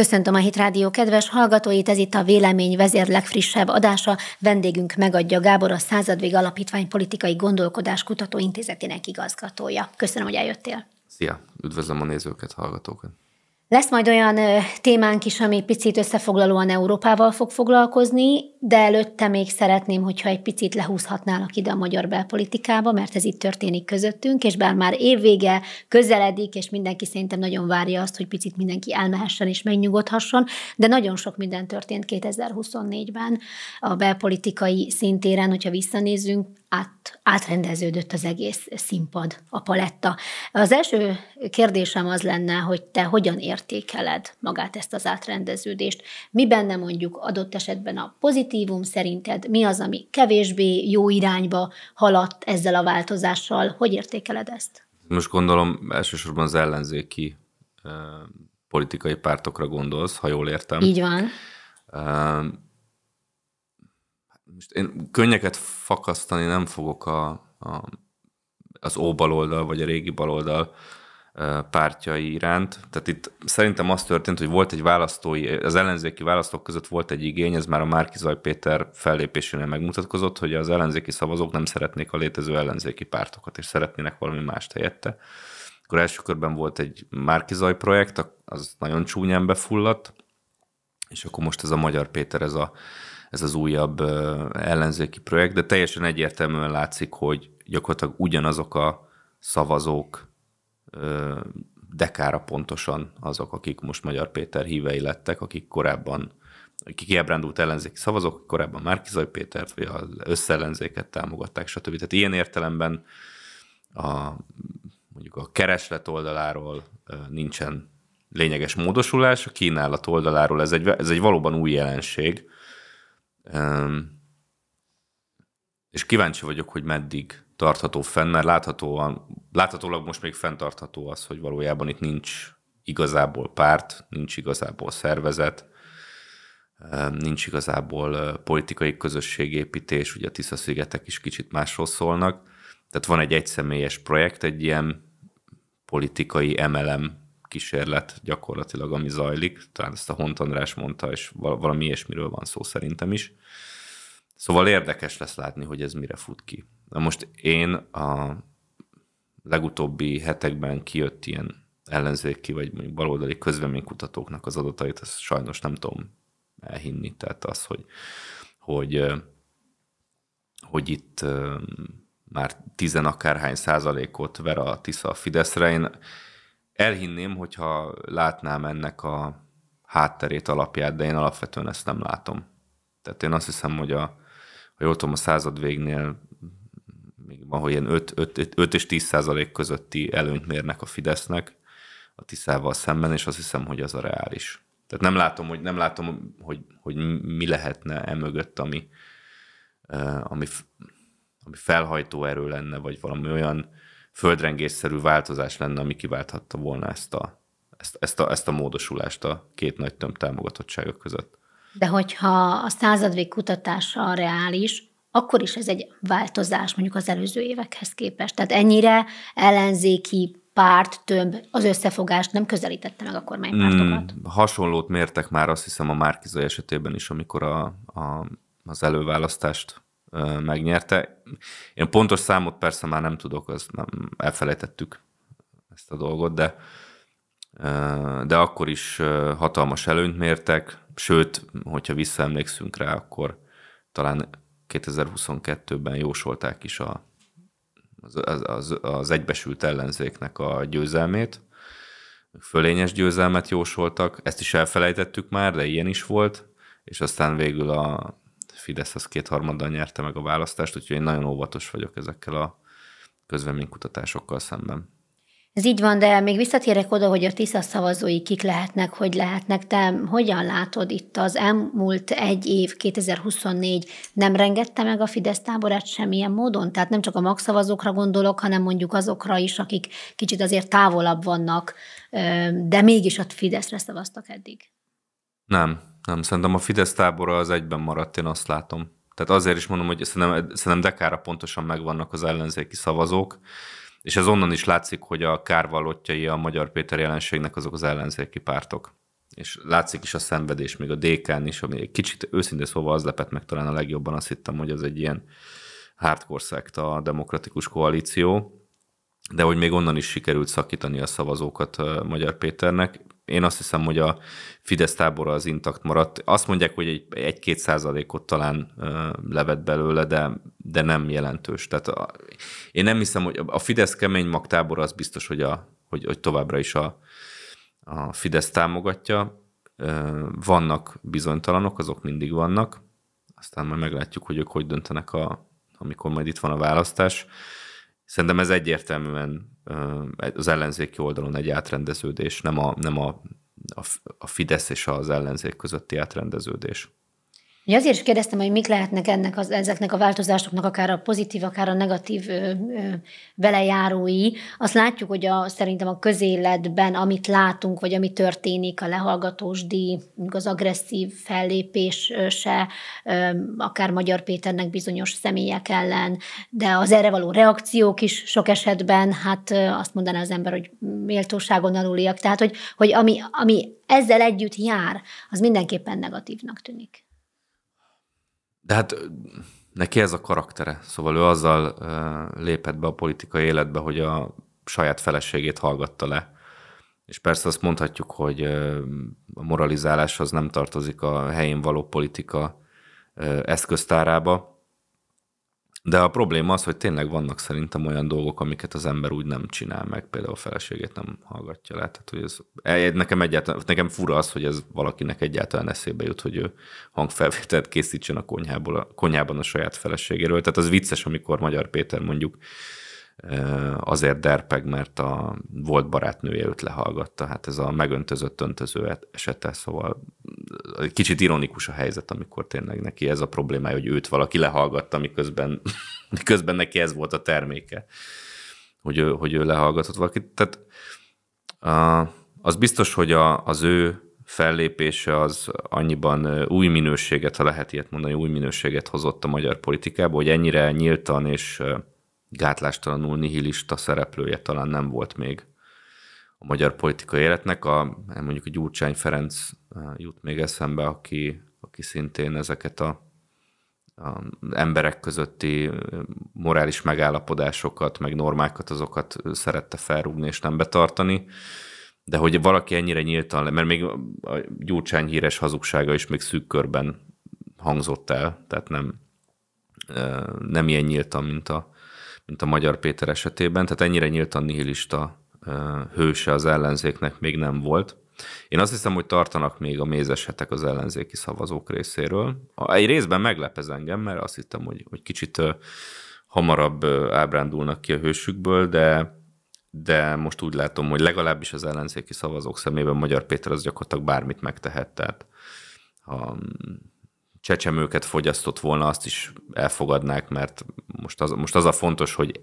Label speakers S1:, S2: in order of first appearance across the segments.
S1: Köszöntöm a Hitrádió kedves hallgatóit, ez itt a Vélemény vezér legfrissebb adása. Vendégünk megadja Gábor, a Századvég Alapítvány Politikai Gondolkodás Kutató Intézetének igazgatója. Köszönöm, hogy eljöttél.
S2: Szia, üdvözlöm a nézőket, hallgatókat.
S1: Lesz majd olyan témánk is, ami picit összefoglalóan Európával fog foglalkozni, de előtte még szeretném, hogyha egy picit lehúzhatnának ide a magyar belpolitikába, mert ez itt történik közöttünk, és bár már évvége közeledik, és mindenki szerintem nagyon várja azt, hogy picit mindenki elmehessen és megnyugodhasson, de nagyon sok minden történt 2024-ben a belpolitikai szintéren, hogyha visszanézzünk, át, átrendeződött az egész színpad, a paletta. Az első kérdésem az lenne, hogy te hogyan értékeled magát ezt az átrendeződést, miben nem mondjuk adott esetben a pozitív pozitívum szerinted? Mi az, ami kevésbé jó irányba haladt ezzel a változással? Hogy értékeled ezt?
S2: Most gondolom elsősorban az ellenzéki politikai pártokra gondolsz, ha jól értem. Így van. most én könnyeket fakasztani nem fogok a, a, az óbaloldal vagy a régi baloldal pártjai iránt. Tehát itt szerintem az történt, hogy volt egy választói, az ellenzéki választók között volt egy igény, ez már a Márkizaj Péter fellépésénél megmutatkozott, hogy az ellenzéki szavazók nem szeretnék a létező ellenzéki pártokat, és szeretnének valami mást helyette. Akkor első körben volt egy Márkizaj projekt, az nagyon csúnyán befulladt, és akkor most ez a Magyar Péter, ez, a, ez az újabb ellenzéki projekt, de teljesen egyértelműen látszik, hogy gyakorlatilag ugyanazok a szavazók dekára pontosan azok, akik most Magyar Péter hívei lettek, akik korábban akik kiábrándult ellenzéki szavazók, korábban Márkizaj Pétert, vagy az összellenzéket támogatták, stb. Tehát ilyen értelemben a, mondjuk a kereslet oldaláról nincsen lényeges módosulás, a kínálat oldaláról ez egy, ez egy valóban új jelenség. És kíváncsi vagyok, hogy meddig tartható fenn, mert láthatóan láthatólag most még fenntartható az, hogy valójában itt nincs igazából párt, nincs igazából szervezet, eh, nincs igazából eh, politikai közösségépítés, ugye a Tisza-szigetek is kicsit másról szólnak. Tehát van egy egyszemélyes projekt, egy ilyen politikai MLM kísérlet gyakorlatilag, ami zajlik. Talán ezt a Hont András mondta, és valami ilyesmiről van szó szerintem is. Szóval érdekes lesz látni, hogy ez mire fut ki. Na most én a legutóbbi hetekben kijött ilyen ellenzéki vagy mondjuk baloldali közvéleménykutatóknak az adatait, ezt sajnos nem tudom elhinni. Tehát az, hogy, hogy, hogy itt már tizen akárhány százalékot ver a Tisza a Fideszre. Én elhinném, hogyha látnám ennek a hátterét, alapját, de én alapvetően ezt nem látom. Tehát én azt hiszem, hogy a, ha jól tudom, a század végnél még van, hogy ilyen 5, 5, 5 és 10 százalék közötti előnyt mérnek a Fidesznek a Tiszával szemben, és azt hiszem, hogy az a reális. Tehát nem látom, hogy, nem látom, hogy, hogy mi lehetne emögött, ami, ami, ami felhajtó erő lenne, vagy valami olyan földrengésszerű változás lenne, ami kiválthatta volna ezt a, ezt, ezt a, ezt a módosulást a két nagy tömb támogatottságok között.
S1: De hogyha a századvég kutatása reális, akkor is ez egy változás mondjuk az előző évekhez képest. Tehát ennyire ellenzéki párt több, az összefogást nem közelítette meg a kormánypártokat.
S2: Hmm, hasonlót mértek már azt hiszem a Márkizai esetében is, amikor a, a, az előválasztást ö, megnyerte. Én pontos számot persze már nem tudok, az nem elfelejtettük ezt a dolgot, de de akkor is hatalmas előnyt mértek, sőt, hogyha visszaemlékszünk rá, akkor talán 2022-ben jósolták is a, az, az, az egybesült ellenzéknek a győzelmét, fölényes győzelmet jósoltak, ezt is elfelejtettük már, de ilyen is volt, és aztán végül a Fidesz az kétharmaddal nyerte meg a választást, úgyhogy én nagyon óvatos vagyok ezekkel a közvéleménykutatásokkal szemben.
S1: Ez így van, de még visszatérek oda, hogy a TISZA szavazói kik lehetnek, hogy lehetnek. Te hogyan látod itt az elmúlt egy év, 2024 nem rengette meg a Fidesz táborát semmilyen módon? Tehát nem csak a magszavazókra gondolok, hanem mondjuk azokra is, akik kicsit azért távolabb vannak, de mégis a Fideszre szavaztak eddig.
S2: Nem, nem. Szerintem a Fidesz tábora az egyben maradt, én azt látom. Tehát azért is mondom, hogy szerintem, szerintem dekára pontosan megvannak az ellenzéki szavazók, és ez onnan is látszik, hogy a kárvallottjai a Magyar Péter jelenségnek azok az ellenzéki pártok. És látszik is a szenvedés, még a dk is, ami egy kicsit őszintén szóval az lepett meg talán a legjobban, azt hittem, hogy az egy ilyen hardcore szekta a demokratikus koalíció, de hogy még onnan is sikerült szakítani a szavazókat Magyar Péternek, én azt hiszem, hogy a Fidesz tábora az intakt maradt. Azt mondják, hogy egy, egy-két százalékot talán levet belőle, de, de nem jelentős. Tehát a, én nem hiszem, hogy a Fidesz kemény magtábor az biztos, hogy, a, hogy, hogy továbbra is a, a Fidesz támogatja. Vannak bizonytalanok, azok mindig vannak. Aztán majd meglátjuk, hogy ők hogy döntenek, a, amikor majd itt van a választás. Szerintem ez egyértelműen az ellenzéki oldalon egy átrendeződés, nem a, nem a, a, Fidesz és az ellenzék közötti átrendeződés.
S1: Ugye azért is kérdeztem, hogy mik lehetnek ennek az, ezeknek a változásoknak akár a pozitív, akár a negatív ö, ö, velejárói. Azt látjuk, hogy a, szerintem a közéletben, amit látunk, vagy ami történik, a lehallgatós díj, az agresszív fellépés se, ö, akár Magyar Péternek bizonyos személyek ellen, de az erre való reakciók is sok esetben, hát ö, azt mondaná az ember, hogy méltóságon aluliak. Tehát, hogy, hogy ami, ami ezzel együtt jár, az mindenképpen negatívnak tűnik.
S2: De hát neki ez a karaktere, szóval ő azzal lépett be a politikai életbe, hogy a saját feleségét hallgatta le. És persze azt mondhatjuk, hogy a moralizáláshoz nem tartozik a helyén való politika eszköztárába, de a probléma az, hogy tényleg vannak szerintem olyan dolgok, amiket az ember úgy nem csinál meg, például a feleségét nem hallgatja le. Tehát, hogy ez, e- e- nekem, egyáltalán, nekem fura az, hogy ez valakinek egyáltalán eszébe jut, hogy ő hangfelvételt készítsen a, konyhából, a konyhában a saját feleségéről. Tehát az vicces, amikor Magyar Péter mondjuk azért derpeg, mert a volt barátnője őt lehallgatta. Hát ez a megöntözött öntöző esete, szóval kicsit ironikus a helyzet, amikor tényleg neki ez a problémája, hogy őt valaki lehallgatta, miközben, miközben neki ez volt a terméke, hogy ő, hogy ő lehallgatott valakit. Tehát az biztos, hogy a, az ő fellépése az annyiban új minőséget, ha lehet ilyet mondani, új minőséget hozott a magyar politikába, hogy ennyire nyíltan és gátlástalanul nihilista szereplője talán nem volt még a magyar politikai életnek. A, mondjuk a Gyurcsány Ferenc eh, jut még eszembe, aki, aki szintén ezeket a, a emberek közötti eh, morális megállapodásokat, meg normákat, azokat szerette felrúgni és nem betartani. De hogy valaki ennyire nyíltan, mert még a Gyurcsány híres hazugsága is még szűk körben hangzott el, tehát nem, eh, nem ilyen nyíltan, mint a, mint a Magyar Péter esetében, tehát ennyire nyíltan nihilista hőse az ellenzéknek még nem volt. Én azt hiszem, hogy tartanak még a mézeshetek az ellenzéki szavazók részéről. Egy részben meglepez engem, mert azt hittem, hogy, hogy kicsit hamarabb ábrándulnak ki a hősükből, de, de most úgy látom, hogy legalábbis az ellenzéki szavazók szemében Magyar Péter az gyakorlatilag bármit megtehet. Tehát ha csecsemőket fogyasztott volna, azt is elfogadnák, mert most az, most az a fontos, hogy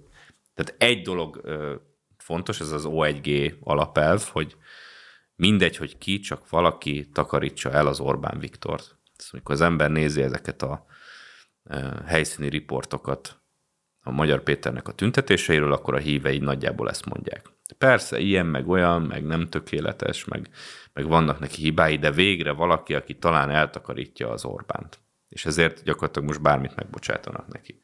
S2: tehát egy dolog fontos, ez az O1G alapelv, hogy mindegy, hogy ki, csak valaki takarítsa el az Orbán Viktort. Szóval, amikor az ember nézi ezeket a helyszíni riportokat a Magyar Péternek a tüntetéseiről, akkor a hívei nagyjából ezt mondják. Persze, ilyen, meg olyan, meg nem tökéletes, meg, meg vannak neki hibái, de végre valaki, aki talán eltakarítja az Orbánt. És ezért gyakorlatilag most bármit megbocsátanak neki.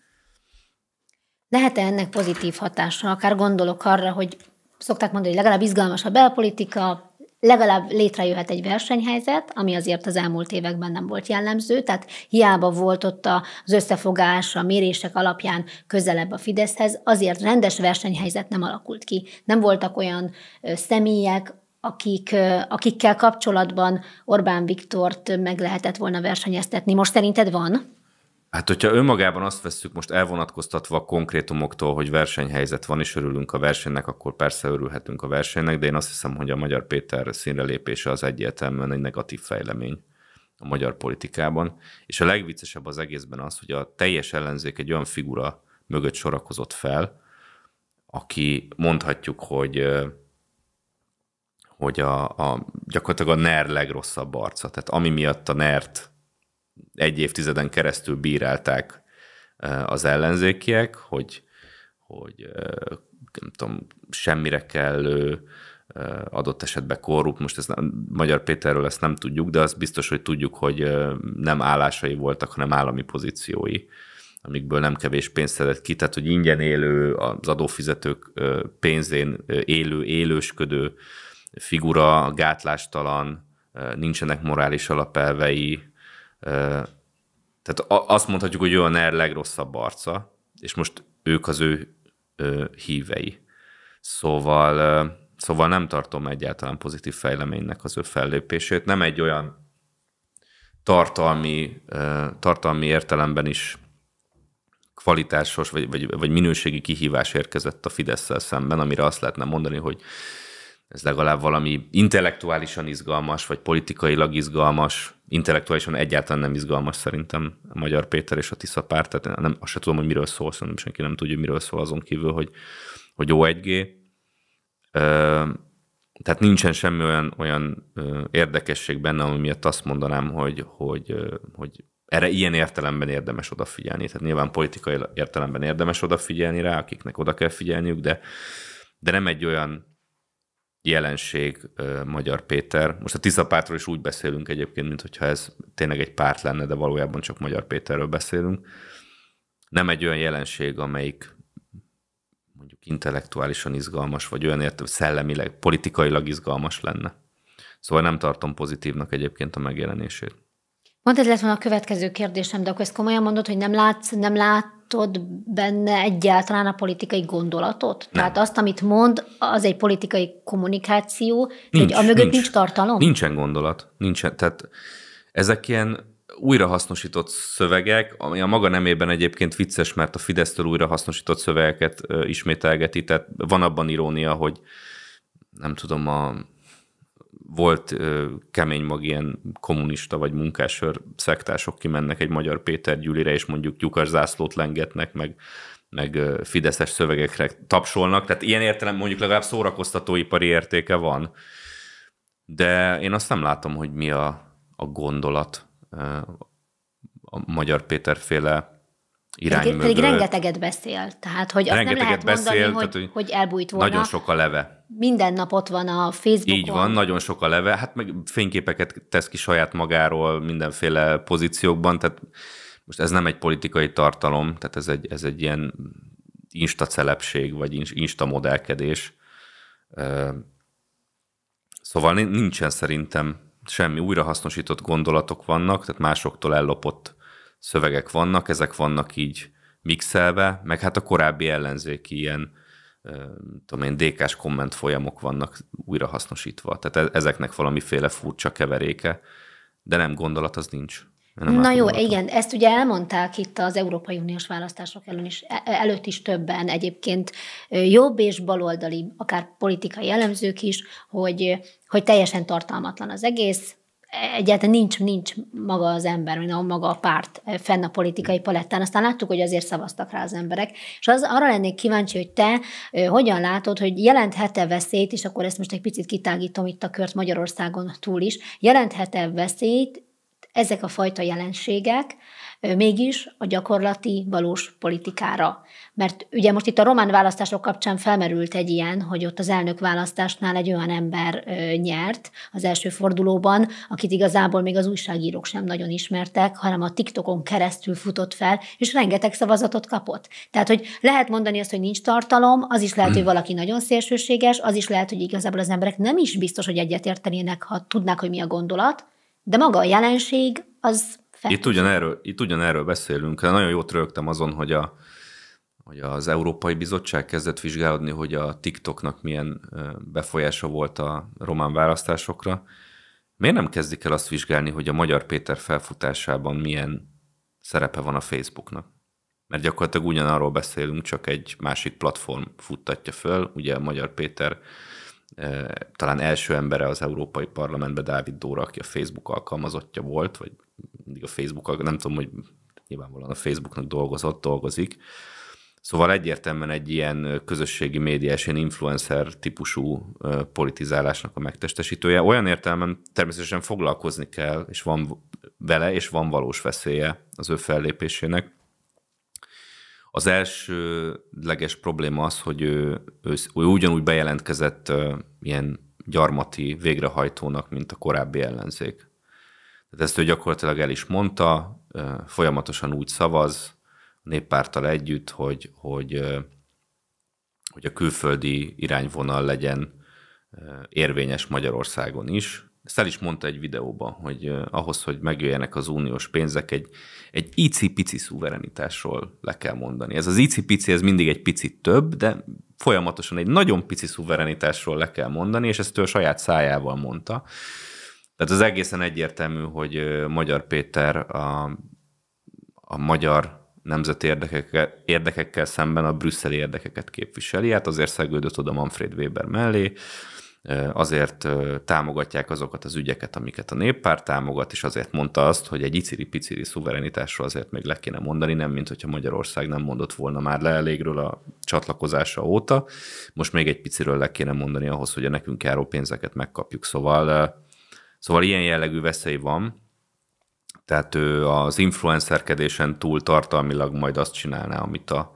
S1: Lehet-e ennek pozitív hatása? Akár gondolok arra, hogy szokták mondani, hogy legalább izgalmas a belpolitika, legalább létrejöhet egy versenyhelyzet, ami azért az elmúlt években nem volt jellemző, tehát hiába volt ott az összefogás, a mérések alapján közelebb a Fideszhez, azért rendes versenyhelyzet nem alakult ki. Nem voltak olyan személyek, akik, akikkel kapcsolatban Orbán Viktort meg lehetett volna versenyeztetni. Most szerinted van?
S2: Hát, hogyha önmagában azt vesszük most elvonatkoztatva a konkrétumoktól, hogy versenyhelyzet van, és örülünk a versenynek, akkor persze örülhetünk a versenynek, de én azt hiszem, hogy a Magyar Péter színre lépése az egyértelműen egy negatív fejlemény a magyar politikában. És a legviccesebb az egészben az, hogy a teljes ellenzék egy olyan figura mögött sorakozott fel, aki mondhatjuk, hogy hogy a, a gyakorlatilag a NER legrosszabb arca. Tehát ami miatt a NER-t egy évtizeden keresztül bírálták az ellenzékiek, hogy, hogy nem tudom, semmire kellő, adott esetben korrupt, most ezt nem, Magyar Péterről ezt nem tudjuk, de az biztos, hogy tudjuk, hogy nem állásai voltak, hanem állami pozíciói, amikből nem kevés pénzt szedett ki, tehát hogy ingyen élő, az adófizetők pénzén élő, élősködő figura, gátlástalan, nincsenek morális alapelvei, tehát azt mondhatjuk, hogy ő a NER legrosszabb arca, és most ők az ő hívei. Szóval, szóval nem tartom egyáltalán pozitív fejleménynek az ő fellépését. Nem egy olyan tartalmi, tartalmi értelemben is kvalitásos vagy, vagy, vagy minőségi kihívás érkezett a fidesz szemben, amire azt lehetne mondani, hogy ez legalább valami intellektuálisan izgalmas, vagy politikailag izgalmas, intellektuálisan egyáltalán nem izgalmas szerintem a Magyar Péter és a Tisza párt, tehát nem, azt sem tudom, hogy miről szól, szerintem senki nem tudja, miről szól azon kívül, hogy, hogy O1G. tehát nincsen semmi olyan, olyan érdekesség benne, ami miatt azt mondanám, hogy, hogy, hogy erre ilyen értelemben érdemes odafigyelni. Tehát nyilván politikai értelemben érdemes odafigyelni rá, akiknek oda kell figyelniük, de, de nem egy olyan jelenség Magyar Péter. Most a pártról is úgy beszélünk egyébként, mintha ez tényleg egy párt lenne, de valójában csak Magyar Péterről beszélünk. Nem egy olyan jelenség, amelyik mondjuk intellektuálisan izgalmas, vagy olyan hogy szellemileg, politikailag izgalmas lenne. Szóval nem tartom pozitívnak egyébként a megjelenését.
S1: Mondtad, ez lett volna a következő kérdésem, de akkor ezt komolyan mondod, hogy nem látsz, nem lát, látod benne egyáltalán a politikai gondolatot? Nem. Tehát azt, amit mond, az egy politikai kommunikáció, nincs, hogy a mögött nincs, nincs tartalom?
S2: Nincsen gondolat. Nincsen, tehát ezek ilyen újrahasznosított szövegek, ami a maga nemében egyébként vicces, mert a Fidesztől újrahasznosított szövegeket ismételgeti, tehát van abban irónia, hogy nem tudom, a volt ö, kemény mag ilyen kommunista vagy munkásör szektások kimennek egy magyar Péter Gyülire, és mondjuk lyukas zászlót lengetnek, meg, meg fideszes szövegekre tapsolnak. Tehát ilyen értelem mondjuk legalább szórakoztatóipari értéke van. De én azt nem látom, hogy mi a, a gondolat a Magyar Péter féle irány pedig, pedig rengeteget
S1: beszél, tehát hogy azt nem lehet beszél, mondani, tehát, hogy, hogy elbújt volna. Nagyon sok a leve. Minden nap ott van a Facebookon. Így van,
S2: nagyon sok a leve, hát meg fényképeket tesz ki saját magáról mindenféle pozíciókban, tehát most ez nem egy politikai tartalom, tehát ez egy, ez egy ilyen insta celebség, vagy insta modellkedés. Szóval nincsen szerintem semmi újrahasznosított gondolatok vannak, tehát másoktól ellopott szövegek vannak, ezek vannak így mixelve, meg hát a korábbi ellenzéki ilyen tudom én, DK-s komment folyamok vannak újra hasznosítva. Tehát e- ezeknek valamiféle furcsa keveréke, de nem gondolat az nincs. Na jó, gondolatom. igen,
S1: ezt ugye elmondták itt az Európai Uniós választások ellen is, e- e- előtt is többen egyébként jobb és baloldali, akár politikai jellemzők is, hogy, hogy teljesen tartalmatlan az egész, egyáltalán nincs, nincs maga az ember, vagy maga a párt eh, fenn a politikai palettán. Aztán láttuk, hogy azért szavaztak rá az emberek. És az, arra lennék kíváncsi, hogy te eh, hogyan látod, hogy jelenthet-e veszélyt, és akkor ezt most egy picit kitágítom itt a kört Magyarországon túl is, jelenthet-e veszélyt ezek a fajta jelenségek, mégis a gyakorlati, valós politikára. Mert ugye most itt a román választások kapcsán felmerült egy ilyen, hogy ott az elnök választásnál egy olyan ember nyert az első fordulóban, akit igazából még az újságírók sem nagyon ismertek, hanem a TikTokon keresztül futott fel, és rengeteg szavazatot kapott. Tehát, hogy lehet mondani azt, hogy nincs tartalom, az is lehet, hogy hmm. valaki nagyon szélsőséges, az is lehet, hogy igazából az emberek nem is biztos, hogy egyetértenének, ha tudnák, hogy mi a gondolat, de maga a jelenség az itt
S2: ugyanerről, itt ugyanerről beszélünk. De hát nagyon jót rögtem azon, hogy, a, hogy az Európai Bizottság kezdett vizsgálódni, hogy a TikToknak milyen befolyása volt a román választásokra. Miért nem kezdik el azt vizsgálni, hogy a Magyar Péter felfutásában milyen szerepe van a Facebooknak? Mert gyakorlatilag ugyanarról beszélünk, csak egy másik platform futtatja föl. Ugye a Magyar Péter talán első embere az Európai Parlamentben Dávid Dóra, aki a Facebook alkalmazottja volt, vagy mindig a Facebook, nem tudom, hogy nyilvánvalóan a Facebooknak dolgozott, dolgozik. Szóval egyértelműen egy ilyen közösségi médiás, ilyen influencer típusú politizálásnak a megtestesítője. Olyan értelemben természetesen foglalkozni kell, és van vele, és van valós veszélye az ő fellépésének. Az leges probléma az, hogy ő, ő, ő ugyanúgy bejelentkezett ilyen gyarmati végrehajtónak, mint a korábbi ellenzék. Tehát ezt ő gyakorlatilag el is mondta, folyamatosan úgy szavaz a néppárttal együtt, hogy, hogy, hogy a külföldi irányvonal legyen érvényes Magyarországon is. Ezt el is mondta egy videóban, hogy ahhoz, hogy megjöjjenek az uniós pénzek, egy, egy icipici szuverenitásról le kell mondani. Ez az icipici, ez mindig egy picit több, de folyamatosan egy nagyon pici szuverenitásról le kell mondani, és ezt ő a saját szájával mondta. Tehát az egészen egyértelmű, hogy Magyar Péter a, a magyar nemzeti érdekekkel, érdekekkel szemben a brüsszeli érdekeket képviseli. Hát azért szegődött oda Manfred Weber mellé, azért támogatják azokat az ügyeket, amiket a néppárt támogat, és azért mondta azt, hogy egy iciri-piciri szuverenitásról azért még le kéne mondani, nem mint hogyha Magyarország nem mondott volna már le elégről a csatlakozása óta, most még egy piciről le kéne mondani ahhoz, hogy a nekünk járó pénzeket megkapjuk. Szóval Szóval ilyen jellegű veszély van, tehát ő az influencerkedésen túl tartalmilag majd azt csinálná, amit a,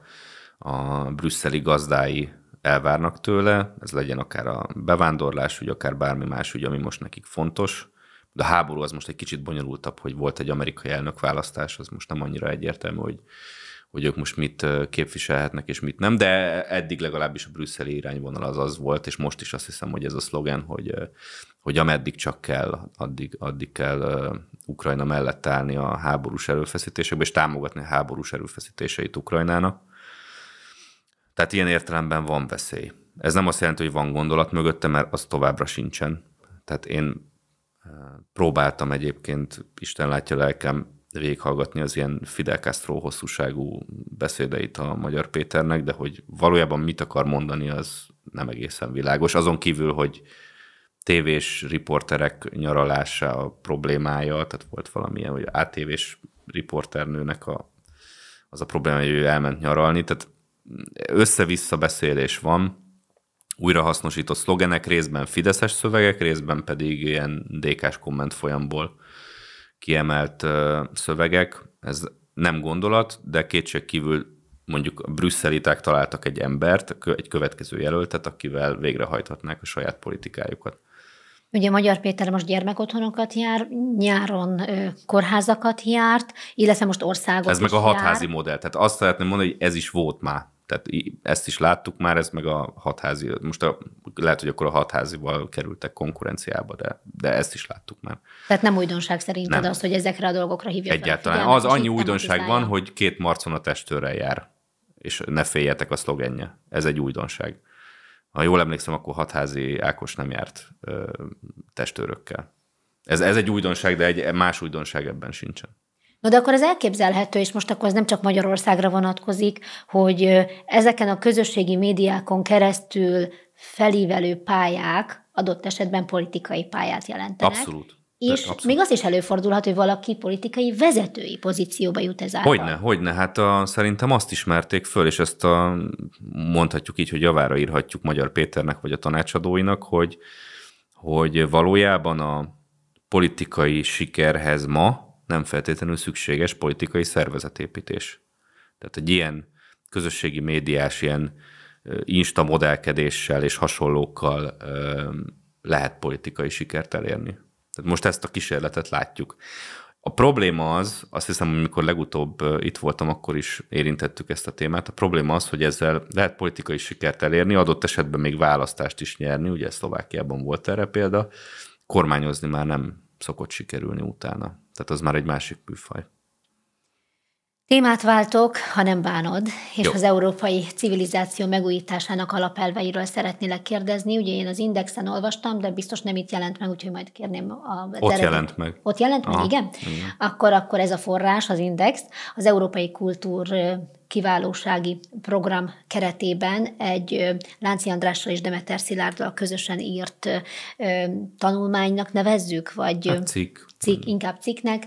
S2: a brüsszeli gazdái elvárnak tőle, ez legyen akár a bevándorlás, vagy akár bármi más ugye, ami most nekik fontos. De a háború az most egy kicsit bonyolultabb, hogy volt egy amerikai elnökválasztás, az most nem annyira egyértelmű, hogy hogy ők most mit képviselhetnek és mit nem, de eddig legalábbis a brüsszeli irányvonal az az volt, és most is azt hiszem, hogy ez a szlogen, hogy, hogy ameddig csak kell, addig, addig kell Ukrajna mellett állni a háborús erőfeszítésekbe, és támogatni a háborús erőfeszítéseit Ukrajnának. Tehát ilyen értelemben van veszély. Ez nem azt jelenti, hogy van gondolat mögötte, mert az továbbra sincsen. Tehát én próbáltam egyébként, Isten látja lelkem, végighallgatni az ilyen Fidel Castro hosszúságú beszédeit a Magyar Péternek, de hogy valójában mit akar mondani, az nem egészen világos. Azon kívül, hogy tévés riporterek nyaralása a problémája, tehát volt valamilyen, hogy átévés riporternőnek a, az a probléma, hogy ő elment nyaralni, tehát össze-vissza beszélés van, újrahasznosított szlogenek, részben fideszes szövegek, részben pedig ilyen DK-s komment folyamból kiemelt szövegek, ez nem gondolat, de kétség kívül mondjuk a brüsszeliták találtak egy embert, egy következő jelöltet, akivel végrehajthatnák a saját politikájukat.
S1: Ugye Magyar Péter most gyermekotthonokat jár, nyáron ö, kórházakat járt, illetve most országot Ez meg a hatházi
S2: jár. modell. Tehát azt szeretném mondani, hogy ez is volt már. Tehát ezt is láttuk már, ez meg a hatházi, most a, lehet, hogy akkor a hatházival kerültek konkurenciába, de, de ezt is láttuk már.
S1: Tehát nem újdonság szerinted nem. az, hogy ezekre a dolgokra hívják Egyáltalán. Fel az annyi újdonság van,
S2: hogy két marcon a testőrrel jár, és ne féljetek a szlogenje. Ez egy újdonság. Ha jól emlékszem, akkor hatházi Ákos nem járt ö, testőrökkel. Ez, ez egy újdonság, de egy más újdonság ebben sincsen.
S1: Na de akkor az elképzelhető, és most akkor ez nem csak Magyarországra vonatkozik, hogy ezeken a közösségi médiákon keresztül felívelő pályák adott esetben politikai pályát jelentenek. Abszolút. És Abszolút. még az is előfordulhat, hogy valaki politikai vezetői pozícióba jut ezáltal. Hogyne,
S2: hogyne. Hát a, szerintem azt ismerték föl, és ezt a, mondhatjuk így, hogy javára írhatjuk Magyar Péternek vagy a tanácsadóinak, hogy, hogy valójában a politikai sikerhez ma nem feltétlenül szükséges politikai szervezetépítés. Tehát egy ilyen közösségi médiás, ilyen insta modellkedéssel és hasonlókkal lehet politikai sikert elérni. Tehát most ezt a kísérletet látjuk. A probléma az, azt hiszem, amikor legutóbb itt voltam, akkor is érintettük ezt a témát, a probléma az, hogy ezzel lehet politikai sikert elérni, adott esetben még választást is nyerni, ugye Szlovákiában volt erre példa, kormányozni már nem szokott sikerülni utána. Tehát az már egy másik műfaj.
S1: Témát váltok, ha nem bánod, és Jó. az európai civilizáció megújításának alapelveiről szeretnélek kérdezni. Ugye én az Indexen olvastam, de biztos nem itt jelent meg, úgyhogy majd kérném a... Ott eredet. jelent meg. Ott jelent Aha. meg, igen? igen. Akkor, akkor ez a forrás, az Index, az európai kultúr kiválósági program keretében egy Lánci Andrással és Demeter Szilárddal közösen írt tanulmánynak nevezzük, vagy... Hát cikk. Cikk, inkább cikknek,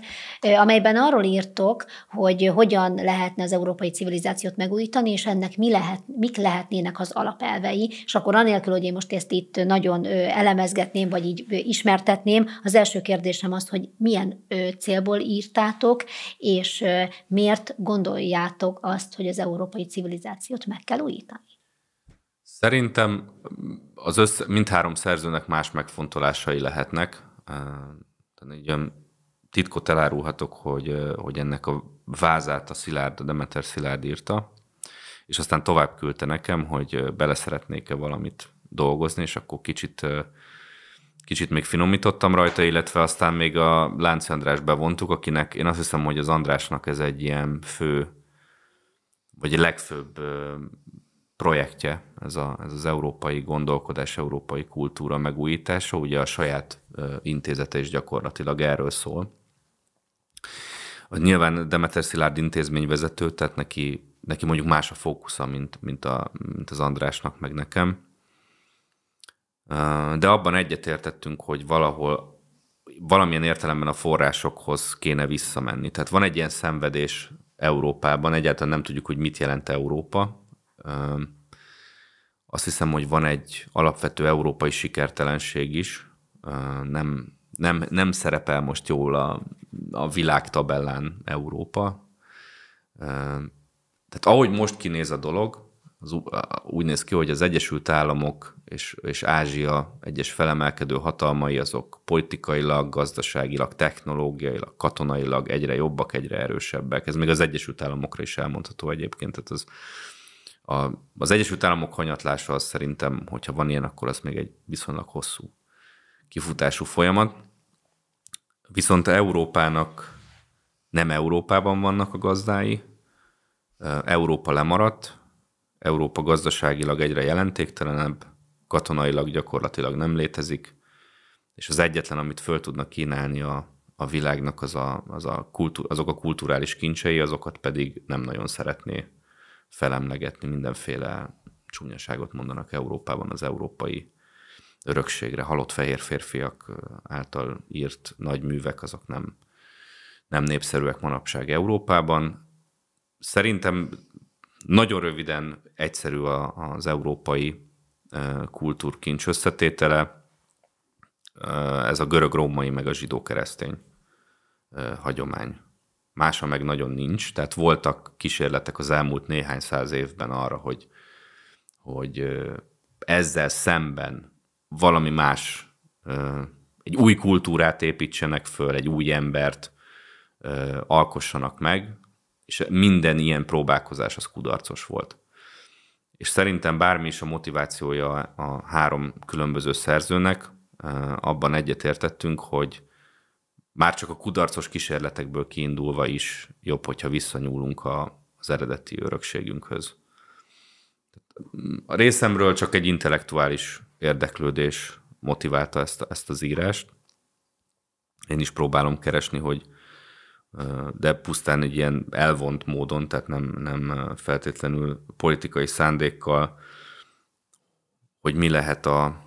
S1: amelyben arról írtok, hogy hogyan lehetne az európai civilizációt megújítani, és ennek mi lehet, mik lehetnének az alapelvei, és akkor anélkül, hogy én most ezt itt nagyon elemezgetném, vagy így ismertetném, az első kérdésem az, hogy milyen célból írtátok, és miért gondoljátok azt, hogy az európai civilizációt meg kell újítani.
S2: Szerintem az össze, mindhárom szerzőnek más megfontolásai lehetnek. egy olyan titkot elárulhatok, hogy, hogy ennek a vázát a Szilárd, a Demeter Szilárd írta, és aztán tovább küldte nekem, hogy beleszeretnék e valamit dolgozni, és akkor kicsit, kicsit még finomítottam rajta, illetve aztán még a Lánci András bevontuk, akinek én azt hiszem, hogy az Andrásnak ez egy ilyen fő vagy a legfőbb projektje, ez, a, ez az európai gondolkodás, európai kultúra megújítása, ugye a saját intézete is gyakorlatilag erről szól. Nyilván Demeter Szilárd intézményvezető, tehát neki, neki mondjuk más a fókusza, mint, mint, a, mint az Andrásnak, meg nekem. De abban egyetértettünk, hogy valahol valamilyen értelemben a forrásokhoz kéne visszamenni. Tehát van egy ilyen szenvedés Európában. Egyáltalán nem tudjuk, hogy mit jelent Európa. Azt hiszem, hogy van egy alapvető európai sikertelenség is. Nem, nem, nem szerepel most jól a, a világ tabellán Európa. Tehát ahogy most kinéz a dolog, az, úgy néz ki, hogy az Egyesült Államok és, és Ázsia egyes felemelkedő hatalmai azok politikailag, gazdaságilag, technológiailag, katonailag egyre jobbak, egyre erősebbek. Ez még az Egyesült Államokra is elmondható egyébként. Tehát az, a, az Egyesült Államok hanyatlása az szerintem, hogyha van ilyen, akkor az még egy viszonylag hosszú kifutású folyamat. Viszont Európának nem Európában vannak a gazdái, Európa lemaradt, Európa gazdaságilag egyre jelentéktelenebb, katonailag gyakorlatilag nem létezik, és az egyetlen, amit föl tudnak kínálni a, a világnak, az a, az a kultúr, azok a kulturális kincsei, azokat pedig nem nagyon szeretné felemlegetni, mindenféle csúnyaságot mondanak Európában az európai örökségre. Halott fehér férfiak által írt nagy művek, azok nem, nem népszerűek manapság Európában. Szerintem nagyon röviden egyszerű az európai kultúrkincs összetétele, ez a görög-római meg a zsidó-keresztény hagyomány. Mása meg nagyon nincs, tehát voltak kísérletek az elmúlt néhány száz évben arra, hogy, hogy ezzel szemben valami más, egy új kultúrát építsenek föl, egy új embert alkossanak meg és minden ilyen próbálkozás az kudarcos volt. És szerintem bármi is a motivációja a három különböző szerzőnek, abban egyetértettünk, hogy már csak a kudarcos kísérletekből kiindulva is jobb, hogyha visszanyúlunk a, az eredeti örökségünkhöz. A részemről csak egy intellektuális érdeklődés motiválta ezt, ezt az írást. Én is próbálom keresni, hogy de pusztán egy ilyen elvont módon, tehát nem, nem feltétlenül politikai szándékkal, hogy mi lehet, a,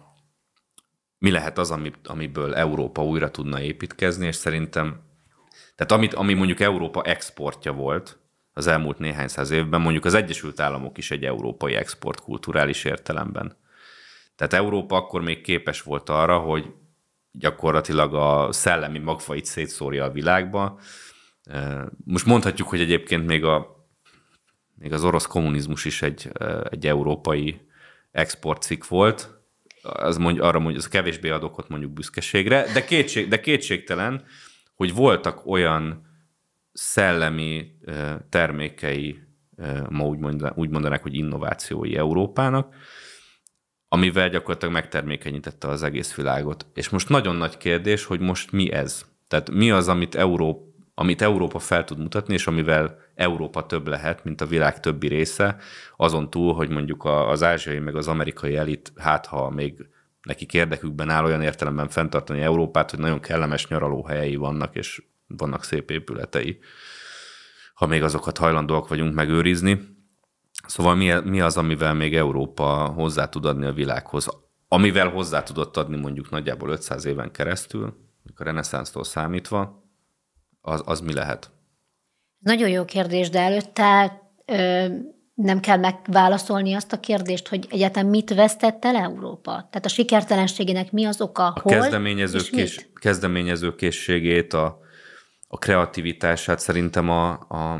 S2: mi lehet az, ami, amiből Európa újra tudna építkezni, és szerintem, tehát amit, ami mondjuk Európa exportja volt az elmúlt néhány száz évben, mondjuk az Egyesült Államok is egy európai export kulturális értelemben. Tehát Európa akkor még képes volt arra, hogy gyakorlatilag a szellemi magfait szétszórja a világba, most mondhatjuk, hogy egyébként még, a, még az orosz kommunizmus is egy, egy európai exportcikk volt, az mondja arra mondja, az kevésbé adok ott mondjuk büszkeségre, de, kétség, de kétségtelen, hogy voltak olyan szellemi termékei, ma úgy, mondanák, úgy mondanák, hogy innovációi Európának, amivel gyakorlatilag megtermékenyítette az egész világot. És most nagyon nagy kérdés, hogy most mi ez? Tehát mi az, amit Európa amit Európa fel tud mutatni, és amivel Európa több lehet, mint a világ többi része, azon túl, hogy mondjuk az ázsiai meg az amerikai elit, hát ha még nekik érdekükben áll olyan értelemben fenntartani Európát, hogy nagyon kellemes nyaralóhelyei vannak, és vannak szép épületei, ha még azokat hajlandóak vagyunk megőrizni. Szóval mi, mi az, amivel még Európa hozzá tud adni a világhoz? Amivel hozzá tudott adni mondjuk nagyjából 500 éven keresztül, a reneszánsztól számítva, az, az mi lehet?
S1: Nagyon jó kérdés, de előtte ö, nem kell megválaszolni azt a kérdést, hogy egyáltalán mit vesztett el Európa? Tehát a sikertelenségének mi az oka, a hol kezdeményező és kés,
S2: kezdeményező készségét, a, a kreativitását szerintem a, a,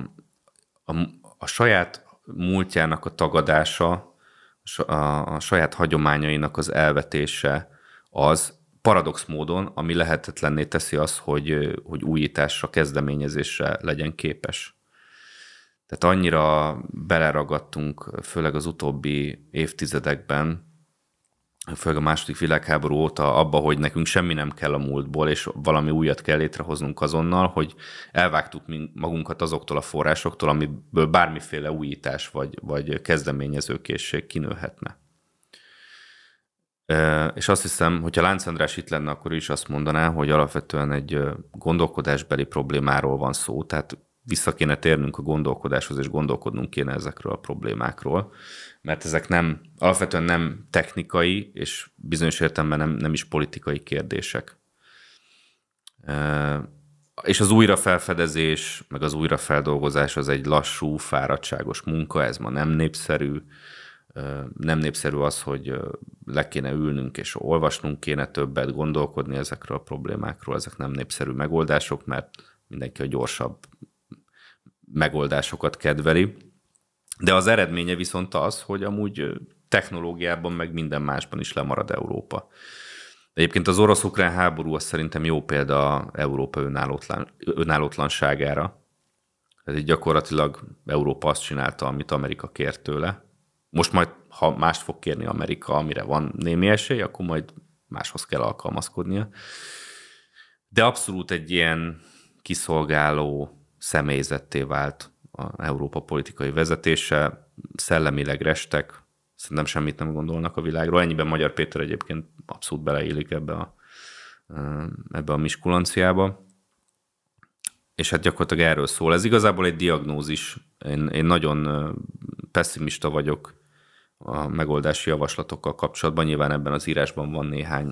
S2: a, a saját múltjának a tagadása, a, a saját hagyományainak az elvetése az, paradox módon, ami lehetetlenné teszi az, hogy, hogy újításra, kezdeményezésre legyen képes. Tehát annyira beleragadtunk, főleg az utóbbi évtizedekben, főleg a második világháború óta abba, hogy nekünk semmi nem kell a múltból, és valami újat kell létrehoznunk azonnal, hogy elvágtuk magunkat azoktól a forrásoktól, amiből bármiféle újítás vagy, vagy kezdeményezőkészség kinőhetne. És azt hiszem, hogyha Lánc András itt lenne, akkor is azt mondaná, hogy alapvetően egy gondolkodásbeli problémáról van szó, tehát vissza kéne térnünk a gondolkodáshoz, és gondolkodnunk kéne ezekről a problémákról, mert ezek nem, alapvetően nem technikai, és bizonyos értelemben nem, nem is politikai kérdések. És az újrafelfedezés, meg az újrafeldolgozás az egy lassú, fáradtságos munka, ez ma nem népszerű, nem népszerű az, hogy le kéne ülnünk és olvasnunk kéne többet, gondolkodni ezekről a problémákról, ezek nem népszerű megoldások, mert mindenki a gyorsabb megoldásokat kedveli. De az eredménye viszont az, hogy amúgy technológiában, meg minden másban is lemarad Európa. Egyébként az orosz-ukrán háború az szerintem jó példa Európa önállótlanságára. Ez egy gyakorlatilag Európa azt csinálta, amit Amerika kért tőle, most majd, ha mást fog kérni Amerika, amire van némi esély, akkor majd máshoz kell alkalmazkodnia. De abszolút egy ilyen kiszolgáló személyzetté vált a Európa politikai vezetése, szellemileg restek, szerintem semmit nem gondolnak a világról. Ennyiben Magyar Péter egyébként abszolút beleillik ebbe a, eh, ebbe a miskulanciába. És hát gyakorlatilag erről szól. Ez igazából egy diagnózis. Én, én nagyon eh, pessimista vagyok a megoldási javaslatokkal kapcsolatban. Nyilván ebben az írásban van néhány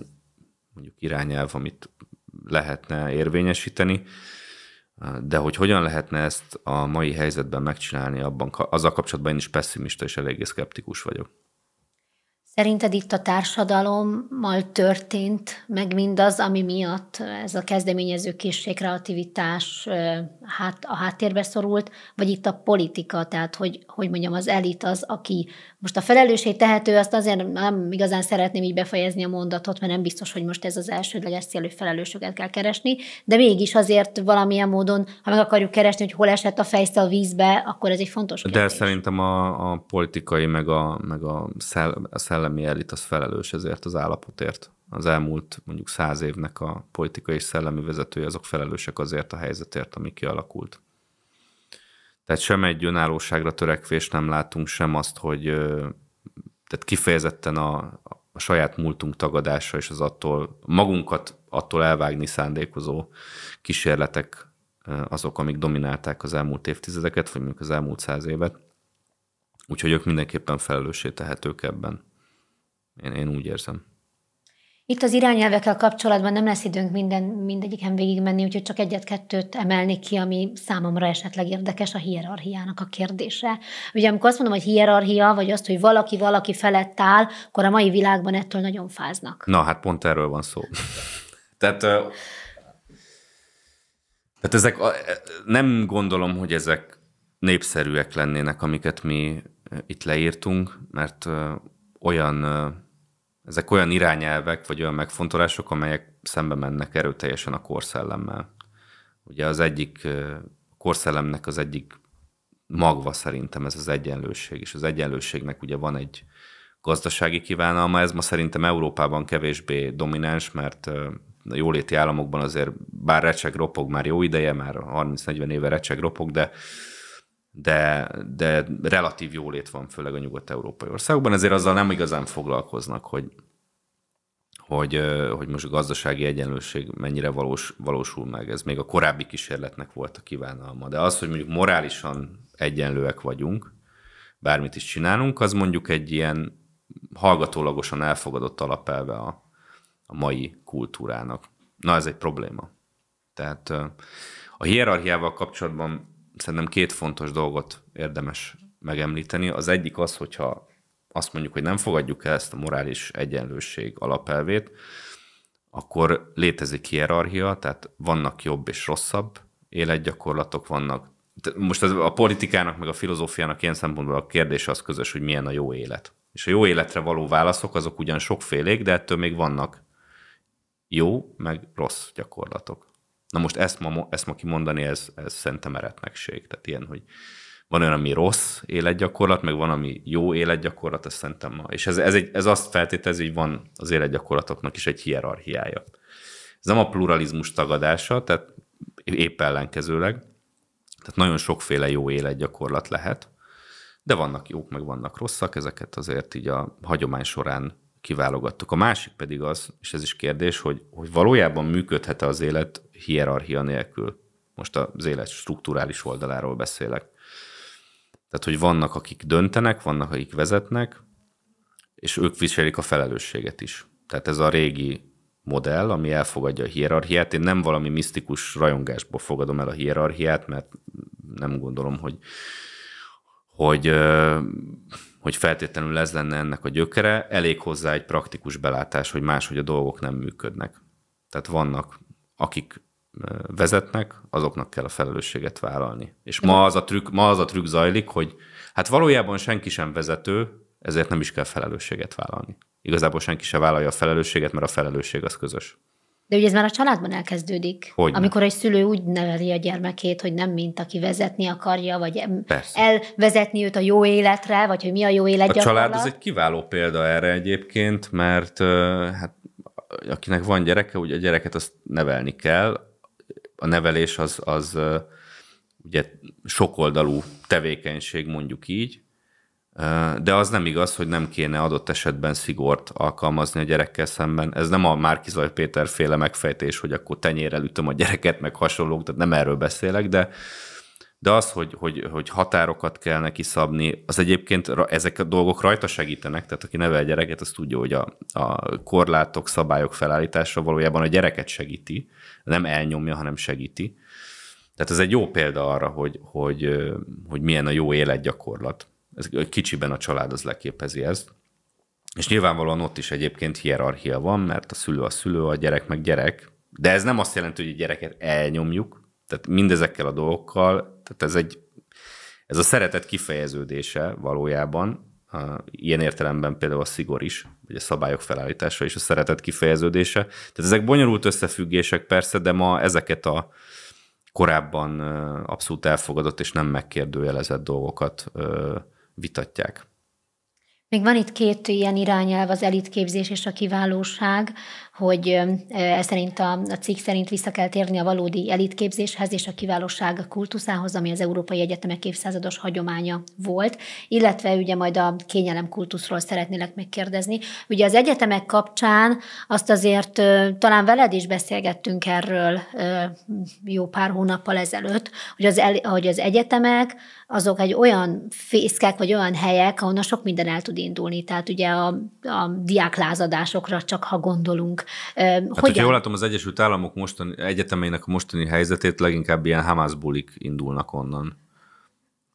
S2: mondjuk irányelv, amit lehetne érvényesíteni, de hogy hogyan lehetne ezt a mai helyzetben megcsinálni, abban azzal kapcsolatban én is pessimista és eléggé szkeptikus vagyok.
S1: Szerinted itt a társadalommal történt meg mindaz, ami miatt ez a kezdeményező készség, kreativitás hát a háttérbe szorult, vagy itt a politika, tehát hogy, hogy mondjam, az elit az, aki most a felelősség tehető, azt azért nem igazán szeretném így befejezni a mondatot, mert nem biztos, hogy most ez az elsődleges célú felelősöket kell keresni, de mégis azért valamilyen módon, ha meg akarjuk keresni, hogy hol esett a fejsze a vízbe, akkor ez egy fontos kérdés.
S2: De szerintem a, a politikai, meg a, meg a, szell, a szellem szellemi elit az felelős ezért az állapotért. Az elmúlt mondjuk száz évnek a politikai és szellemi vezetői azok felelősek azért a helyzetért, ami kialakult. Tehát sem egy önállóságra törekvés nem látunk, sem azt, hogy tehát kifejezetten a, a saját múltunk tagadása és az attól magunkat attól elvágni szándékozó kísérletek azok, amik dominálták az elmúlt évtizedeket, vagy mondjuk az elmúlt száz évet. Úgyhogy ők mindenképpen felelőssé tehetők ebben. Én, én úgy érzem.
S1: Itt az irányelvekkel kapcsolatban nem lesz időnk minden, mindegyiken végigmenni, úgyhogy csak egyet-kettőt emelnék ki, ami számomra esetleg érdekes a hierarchiának a kérdése. Ugye amikor azt mondom, hogy hierarchia, vagy azt, hogy valaki valaki felett áll, akkor a mai világban ettől nagyon fáznak.
S2: Na, hát pont erről van szó. tehát, tehát ezek, e, nem gondolom, hogy ezek népszerűek lennének, amiket mi e, itt leírtunk, mert olyan ezek olyan irányelvek, vagy olyan megfontolások, amelyek szembe mennek erőteljesen a korszellemmel. Ugye az egyik korszellemnek az egyik magva szerintem ez az egyenlőség, és az egyenlőségnek ugye van egy gazdasági kívánalma, ez ma szerintem Európában kevésbé domináns, mert a jóléti államokban azért bár recseg ropog már jó ideje, már 30-40 éve recseg ropog, de de, de relatív jólét van, főleg a nyugat-európai országokban, ezért azzal nem igazán foglalkoznak, hogy, hogy, hogy most a gazdasági egyenlőség mennyire valós, valósul meg. Ez még a korábbi kísérletnek volt a kívánalma. De az, hogy mondjuk morálisan egyenlőek vagyunk, bármit is csinálunk, az mondjuk egy ilyen hallgatólagosan elfogadott alapelve a, a mai kultúrának. Na, ez egy probléma. Tehát a hierarchiával kapcsolatban szerintem két fontos dolgot érdemes megemlíteni. Az egyik az, hogyha azt mondjuk, hogy nem fogadjuk el ezt a morális egyenlőség alapelvét, akkor létezik hierarchia, tehát vannak jobb és rosszabb életgyakorlatok, vannak most az, a politikának, meg a filozófiának ilyen szempontból a kérdés az közös, hogy milyen a jó élet. És a jó életre való válaszok azok ugyan sokfélék, de ettől még vannak jó, meg rossz gyakorlatok. Na most ezt ma, ezt ma kimondani, ez, ez szerintem eretnekség. Tehát ilyen, hogy van olyan, ami rossz életgyakorlat, meg van, ami jó életgyakorlat, ez szerintem ma. És ez, ez, egy, ez azt feltételezi, hogy van az életgyakorlatoknak is egy hierarchiája. Ez nem a pluralizmus tagadása, tehát épp ellenkezőleg. Tehát nagyon sokféle jó életgyakorlat lehet, de vannak jók, meg vannak rosszak, ezeket azért így a hagyomány során kiválogattuk. A másik pedig az, és ez is kérdés, hogy, hogy valójában működhet-e az élet hierarchia nélkül. Most az élet strukturális oldaláról beszélek. Tehát, hogy vannak, akik döntenek, vannak, akik vezetnek, és ők viselik a felelősséget is. Tehát ez a régi modell, ami elfogadja a hierarchiát. Én nem valami misztikus rajongásból fogadom el a hierarchiát, mert nem gondolom, hogy, hogy, hogy feltétlenül ez lenne ennek a gyökere. Elég hozzá egy praktikus belátás, hogy máshogy a dolgok nem működnek. Tehát vannak, akik vezetnek, azoknak kell a felelősséget vállalni. És ma az a trükk, ma az a trükk zajlik, hogy hát valójában senki sem vezető, ezért nem is kell felelősséget vállalni. Igazából senki sem vállalja a felelősséget, mert a felelősség az közös.
S1: De ugye ez már a családban elkezdődik. Hogy amikor egy szülő úgy neveli a gyermekét, hogy nem mint aki vezetni akarja, vagy Persze. elvezetni őt a jó életre, vagy hogy mi a jó élet. A gyakorlat. család az egy
S2: kiváló példa erre egyébként, mert hát akinek van gyereke, ugye a gyereket azt nevelni kell, a nevelés az, az ugye sokoldalú tevékenység, mondjuk így, de az nem igaz, hogy nem kéne adott esetben szigort alkalmazni a gyerekkel szemben. Ez nem a Márkizaj Péter féle megfejtés, hogy akkor tenyérrel ütöm a gyereket, meg hasonlók, tehát nem erről beszélek, de, de az, hogy, hogy, hogy határokat kell neki szabni, az egyébként ezek a dolgok rajta segítenek, tehát aki nevel gyereket, az tudja, hogy a, a korlátok, szabályok felállítása valójában a gyereket segíti, nem elnyomja, hanem segíti. Tehát ez egy jó példa arra, hogy, hogy, hogy milyen a jó életgyakorlat. Ez, kicsiben a család az leképezi ezt. És nyilvánvalóan ott is egyébként hierarchia van, mert a szülő a szülő, a gyerek meg gyerek, de ez nem azt jelenti, hogy a gyereket elnyomjuk, tehát mindezekkel a dolgokkal tehát ez egy, ez a szeretet kifejeződése valójában, a, ilyen értelemben például a szigor is, vagy a szabályok felállítása és a szeretet kifejeződése. Tehát ezek bonyolult összefüggések persze, de ma ezeket a korábban abszolút elfogadott és nem megkérdőjelezett dolgokat vitatják.
S1: Még van itt két ilyen irányelv, az elitképzés és a kiválóság, hogy e szerint a, a cikk szerint vissza kell térni a valódi elitképzéshez és a kiválóság kultuszához, ami az Európai Egyetemek évszázados hagyománya volt, illetve ugye majd a kényelem kultuszról szeretnélek megkérdezni. Ugye az egyetemek kapcsán azt azért talán veled is beszélgettünk erről jó pár hónappal ezelőtt, hogy az, hogy az egyetemek azok egy olyan fészkek, vagy olyan helyek, ahonnan sok minden el tud tud indulni. Tehát ugye a, a diáklázadásokra csak ha gondolunk. Hát, hogy jól
S2: látom, az Egyesült Államok mostani, egyetemének a mostani helyzetét leginkább ilyen Hamas bulik indulnak onnan.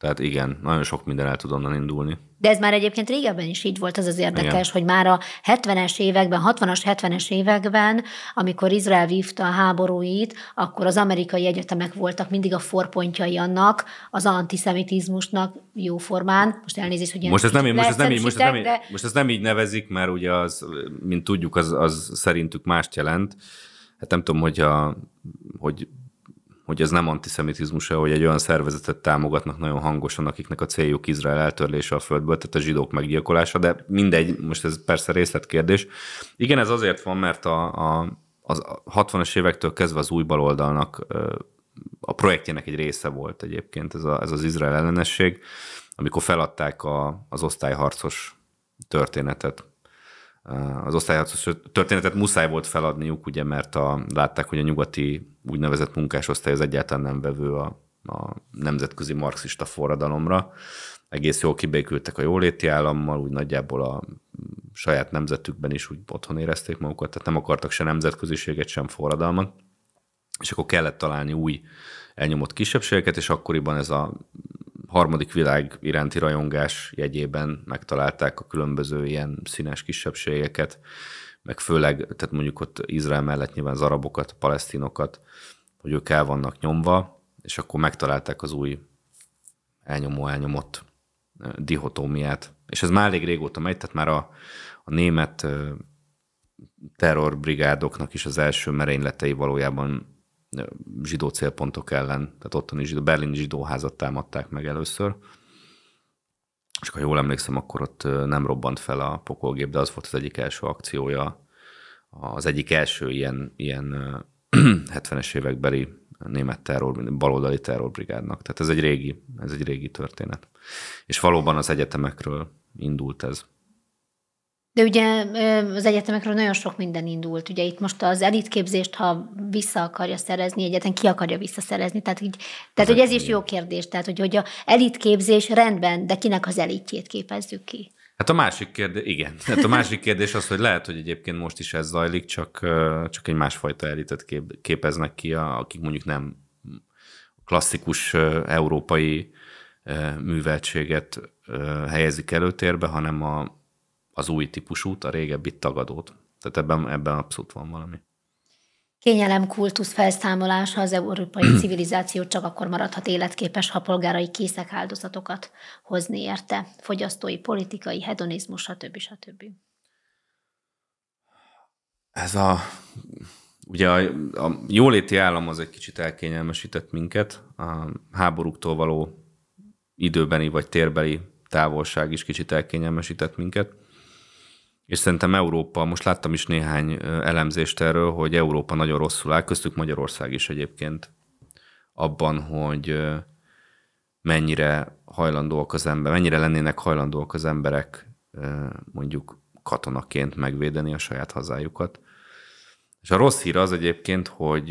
S2: Tehát igen, nagyon sok minden el tud onnan
S1: indulni. De ez már egyébként régebben is így volt, az az érdekes, igen. hogy már a 70-es években, 60-as, 70-es években, amikor Izrael vívta a háborúit, akkor az amerikai egyetemek voltak mindig a forpontjai annak, az antiszemitizmusnak formán. Most elnézést, hogy most ez nem, így, most ez nem, így, most ez nem, így, de...
S2: most ez nem így nevezik, mert ugye az, mint tudjuk, az, az szerintük mást jelent. Hát nem tudom, hogy, a, hogy hogy ez nem antiszemitizmus-e, hogy egy olyan szervezetet támogatnak nagyon hangosan, akiknek a céljuk Izrael eltörlése a földből, tehát a zsidók meggyilkolása, de mindegy, most ez persze részletkérdés. Igen, ez azért van, mert a, a, a 60-as évektől kezdve az új baloldalnak a projektjének egy része volt egyébként ez, a, ez az Izrael ellenesség, amikor feladták a, az osztályharcos történetet Eh, az osztályharcos történetet muszáj volt feladniuk, ugye, mert a, látták, hogy a nyugati úgynevezett munkásosztály az egyáltalán nem vevő a, a nemzetközi marxista forradalomra. Egész jól kibékültek a jóléti állammal, úgy nagyjából a saját nemzetükben is úgy otthon érezték magukat, tehát nem akartak se nemzetköziséget, sem forradalmat. És akkor kellett találni új elnyomott kisebbségeket, és akkoriban ez a harmadik világ iránti rajongás jegyében megtalálták a különböző ilyen színes kisebbségeket, meg főleg, tehát mondjuk ott Izrael mellett nyilván az arabokat, palesztinokat, hogy ők el vannak nyomva, és akkor megtalálták az új elnyomó-elnyomott dihotómiát. És ez már elég régóta megy, tehát már a, a német terrorbrigádoknak is az első merényletei valójában zsidó célpontok ellen, tehát ottani zsidó, berlini zsidóházat támadták meg először. És ha jól emlékszem, akkor ott nem robbant fel a pokolgép, de az volt az egyik első akciója, az egyik első ilyen, ilyen 70-es évekbeli német terror, baloldali terrorbrigádnak. Tehát ez egy régi, ez egy régi történet. És valóban az egyetemekről indult ez.
S1: De ugye az egyetemekről nagyon sok minden indult. Ugye itt most az elitképzést, ha vissza akarja szerezni, egyetlen ki akarja visszaszerezni. Tehát, így, tehát hogy ez is jó kérdés. Tehát, hogy, hogy a elitképzés rendben, de kinek az elitjét képezzük ki?
S2: Hát a másik kérdés, igen. Hát a másik kérdés az, hogy lehet, hogy egyébként most is ez zajlik, csak, csak egy másfajta elitet kép, képeznek ki, akik mondjuk nem klasszikus európai műveltséget helyezik előtérbe, hanem a az új típusút, a régebbi tagadót. Tehát ebben, ebben abszolút van valami.
S1: Kényelem kultusz felszámolása az európai civilizáció csak akkor maradhat életképes, ha polgárai készek áldozatokat hozni érte. Fogyasztói, politikai, hedonizmus, stb. stb.
S2: Ez a... Ugye a, a jóléti állam az egy kicsit elkényelmesített minket. A háborúktól való időbeni vagy térbeli távolság is kicsit elkényelmesített minket és szerintem Európa, most láttam is néhány elemzést erről, hogy Európa nagyon rosszul áll, köztük Magyarország is egyébként, abban, hogy mennyire hajlandóak az ember, mennyire lennének hajlandóak az emberek mondjuk katonaként megvédeni a saját hazájukat. És a rossz hír az egyébként, hogy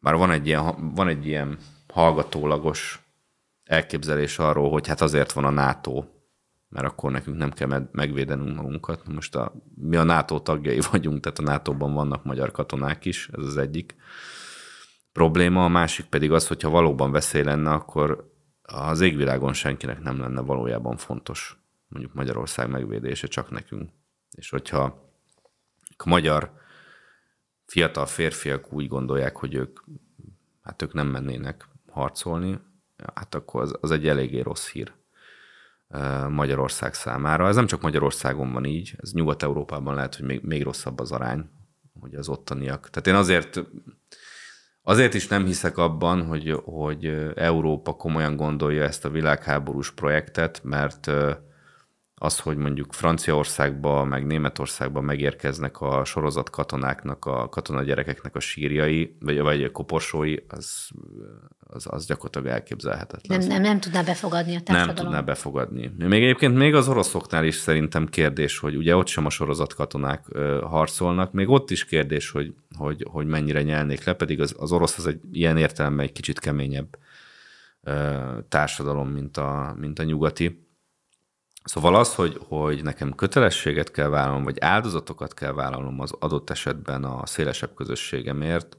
S2: már van egy ilyen, van egy ilyen hallgatólagos elképzelés arról, hogy hát azért van a NATO, mert akkor nekünk nem kell megvédenünk magunkat. Most a, mi a NATO tagjai vagyunk, tehát a NATO-ban vannak magyar katonák is, ez az egyik probléma. A másik pedig az, hogyha valóban veszély lenne, akkor az égvilágon senkinek nem lenne valójában fontos mondjuk Magyarország megvédése csak nekünk. És hogyha a magyar fiatal férfiak úgy gondolják, hogy ők, hát ők nem mennének harcolni, hát akkor az, az egy eléggé rossz hír Magyarország számára. Ez nem csak Magyarországon van így, ez Nyugat-Európában lehet, hogy még, még rosszabb az arány, hogy az ottaniak. Tehát én azért, azért is nem hiszek abban, hogy, hogy Európa komolyan gondolja ezt a világháborús projektet, mert az, hogy mondjuk Franciaországba, meg Németországba megérkeznek a sorozat katonáknak, a katonagyerekeknek a sírjai, vagy, vagy a koporsói, az, az, az gyakorlatilag elképzelhetetlen. Nem, nem,
S1: nem tudná befogadni a társadalom. Nem tudná
S2: befogadni. Még egyébként még az oroszoknál is szerintem kérdés, hogy ugye ott sem a sorozat katonák harcolnak, még ott is kérdés, hogy, hogy, hogy mennyire nyelnék le, pedig az, az orosz az egy ilyen értelemben egy kicsit keményebb társadalom, mint a, mint a nyugati Szóval az, hogy, hogy nekem kötelességet kell vállalnom, vagy áldozatokat kell vállalnom az adott esetben a szélesebb közösségemért,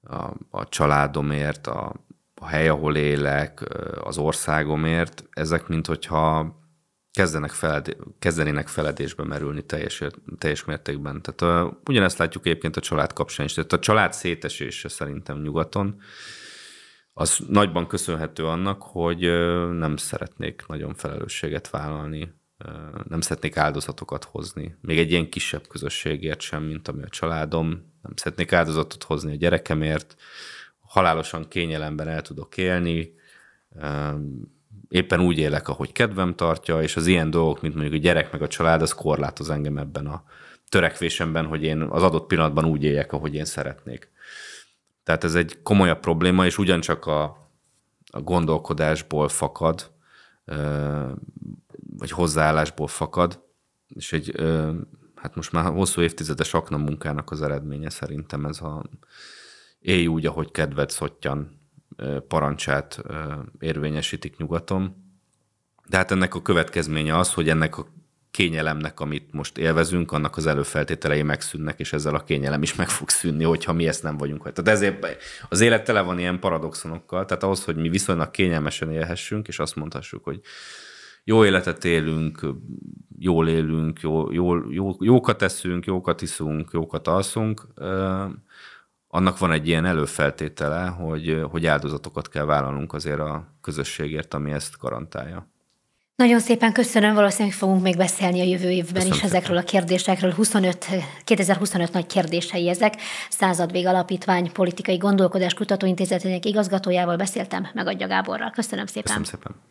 S2: a, a családomért, a, a hely, ahol élek, az országomért, ezek mint hogyha kezdenek feled, kezdenének feledésbe merülni teljes, teljes mértékben. Tehát uh, ugyanezt látjuk egyébként a család kapcsán is. Tehát a család szétesése szerintem nyugaton, az nagyban köszönhető annak, hogy nem szeretnék nagyon felelősséget vállalni, nem szeretnék áldozatokat hozni. Még egy ilyen kisebb közösségért sem, mint ami a családom. Nem szeretnék áldozatot hozni a gyerekemért. Halálosan kényelemben el tudok élni. Éppen úgy élek, ahogy kedvem tartja, és az ilyen dolgok, mint mondjuk a gyerek meg a család, az korlátoz engem ebben a törekvésemben, hogy én az adott pillanatban úgy éljek, ahogy én szeretnék. Tehát ez egy komolyabb probléma, és ugyancsak a, a gondolkodásból fakad, vagy hozzáállásból fakad, és egy, hát most már hosszú évtizedes akna munkának az eredménye szerintem ez a élj úgy, ahogy kedved szottyan parancsát érvényesítik nyugaton. De hát ennek a következménye az, hogy ennek a kényelemnek, amit most élvezünk, annak az előfeltételei megszűnnek, és ezzel a kényelem is meg fog szűnni, hogyha mi ezt nem vagyunk. Tehát ezért az élet tele van ilyen paradoxonokkal, tehát ahhoz, hogy mi viszonylag kényelmesen élhessünk, és azt mondhassuk, hogy jó életet élünk, jól élünk, jó, jó, jó, jókat eszünk, jókat iszunk, jókat alszunk, annak van egy ilyen előfeltétele, hogy, hogy áldozatokat kell vállalnunk azért a közösségért, ami ezt garantálja.
S1: Nagyon szépen köszönöm, valószínűleg fogunk még beszélni a jövő évben köszönöm is ezekről a kérdésekről. 25, 2025 nagy kérdései ezek. Századvég Alapítvány Politikai Gondolkodás Kutatóintézetének igazgatójával beszéltem, meg Gáborral. Köszönöm szépen. Köszönöm szépen.